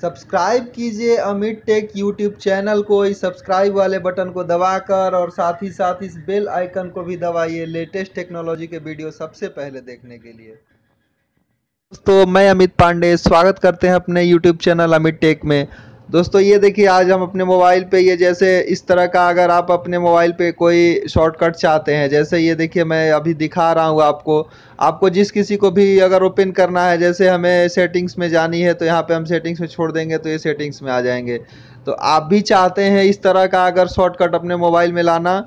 subscribe कीजिए Amit take YouTube channel को इस सब्सक्राइब वाले बटन को दबाकर और साथ ही साथ इस बेल आइकन को भी दबाइए लेटेस्ट टेक्नोलॉजी के वीडियो सबसे पहले देखने के लिए दोस्तों मैं अमित पांडे स्वागत करते हैं अपने यूट्यूब चैनल अमित टेक में दोस्तों ये देखिए आज हम अपने मोबाइल पे ये जैसे इस तरह का अगर आप अपने मोबाइल पे कोई शॉर्टकट चाहते हैं जैसे ये देखिए मैं अभी दिखा रहा हूँ आपको आपको जिस किसी को भी अगर ओपन करना है जैसे हमें सेटिंग्स में जानी है तो यहाँ पे हम सेटिंग्स में छोड़ देंगे तो ये सेटिंग्स में आ जाएंगे तो आप भी चाहते हैं इस तरह का अगर शॉर्टकट अपने मोबाइल में लाना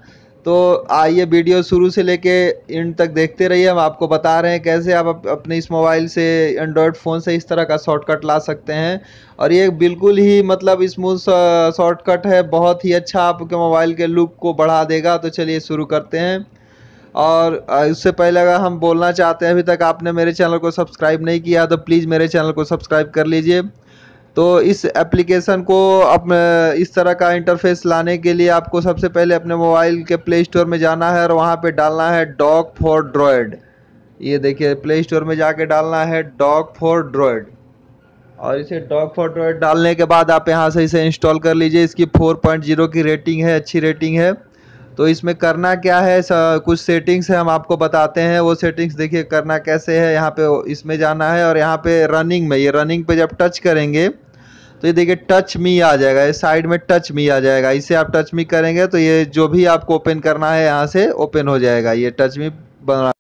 तो आइए वीडियो शुरू से लेके एंड तक देखते रहिए हम आपको बता रहे हैं कैसे आप अपने इस मोबाइल से एंड्रॉयड फ़ोन से इस तरह का शॉर्टकट ला सकते हैं और ये बिल्कुल ही मतलब स्मूथ शॉर्टकट है बहुत ही अच्छा आपके मोबाइल के लुक को बढ़ा देगा तो चलिए शुरू करते हैं और उससे पहले अगर हम बोलना चाहते हैं अभी तक आपने मेरे चैनल को सब्सक्राइब नहीं किया तो प्लीज़ मेरे चैनल को सब्सक्राइब कर लीजिए तो इस एप्लीकेशन को अब इस तरह का इंटरफेस लाने के लिए आपको सबसे पहले अपने मोबाइल के प्ले स्टोर में जाना है और वहाँ पे डालना है डॉग फॉर ड्रॉयड ये देखिए प्ले स्टोर में जाके डालना है डॉग फॉर ड्रॉयड और इसे डॉग फॉर ड्रॉयड डालने के बाद आप यहाँ से इसे इंस्टॉल कर लीजिए इसकी फोर की रेटिंग है अच्छी रेटिंग है तो इसमें करना क्या है कुछ सेटिंग्स है हम आपको बताते हैं वो सेटिंग्स देखिए करना कैसे है यहाँ पे इसमें जाना है और यहाँ पे रनिंग में ये रनिंग पे जब टच करेंगे तो ये देखिए टच मी आ जाएगा ये साइड में टच मी आ जाएगा इसे आप टच मी करेंगे तो ये जो भी आपको ओपन करना है यहाँ से ओपन हो जाएगा ये टच मी बना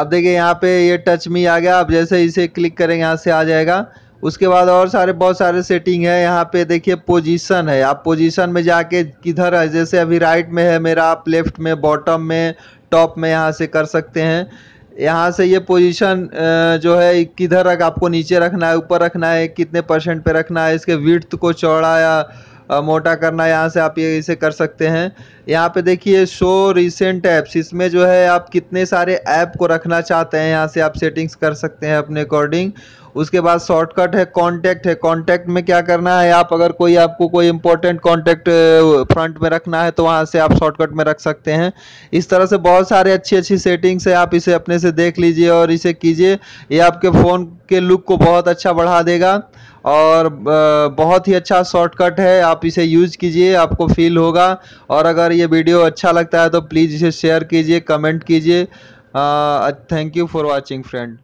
अब देखिए यहाँ पे ये टच मी आ गया आप जैसे इसे क्लिक करेंगे यहाँ से आ जाएगा उसके बाद और सारे बहुत सारे सेटिंग है यहाँ पे देखिए पोजीशन है आप पोजीशन में जाके किधर है जैसे अभी राइट में है मेरा आप लेफ्ट में बॉटम में टॉप में यहाँ से कर सकते हैं यहाँ से ये पोजीशन जो है किधर रख आपको नीचे रखना है ऊपर रखना है कितने परसेंट पे रखना है इसके विर्थ को चौड़ा या मोटा करना यहाँ से आप ये इसे कर सकते हैं यहाँ पे देखिए शो रिसेंट ऐप्स इसमें जो है आप कितने सारे ऐप को रखना चाहते हैं यहाँ से आप सेटिंग्स कर सकते हैं अपने अकॉर्डिंग उसके बाद शॉर्टकट है कॉन्टैक्ट है कॉन्टैक्ट में क्या करना है आप अगर कोई आपको कोई इंपॉर्टेंट कॉन्टैक्ट फ्रंट में रखना है तो वहाँ से आप शॉर्टकट में रख सकते हैं इस तरह से बहुत सारे अच्छी अच्छी सेटिंग्स है आप इसे अपने से देख लीजिए और इसे कीजिए ये आपके फ़ोन के लुक को बहुत अच्छा बढ़ा देगा और बहुत ही अच्छा शॉर्टकट है आप इसे यूज़ कीजिए आपको फील होगा और अगर ये वीडियो अच्छा लगता है तो प्लीज़ इसे शेयर कीजिए कमेंट कीजिए thank you for watching friend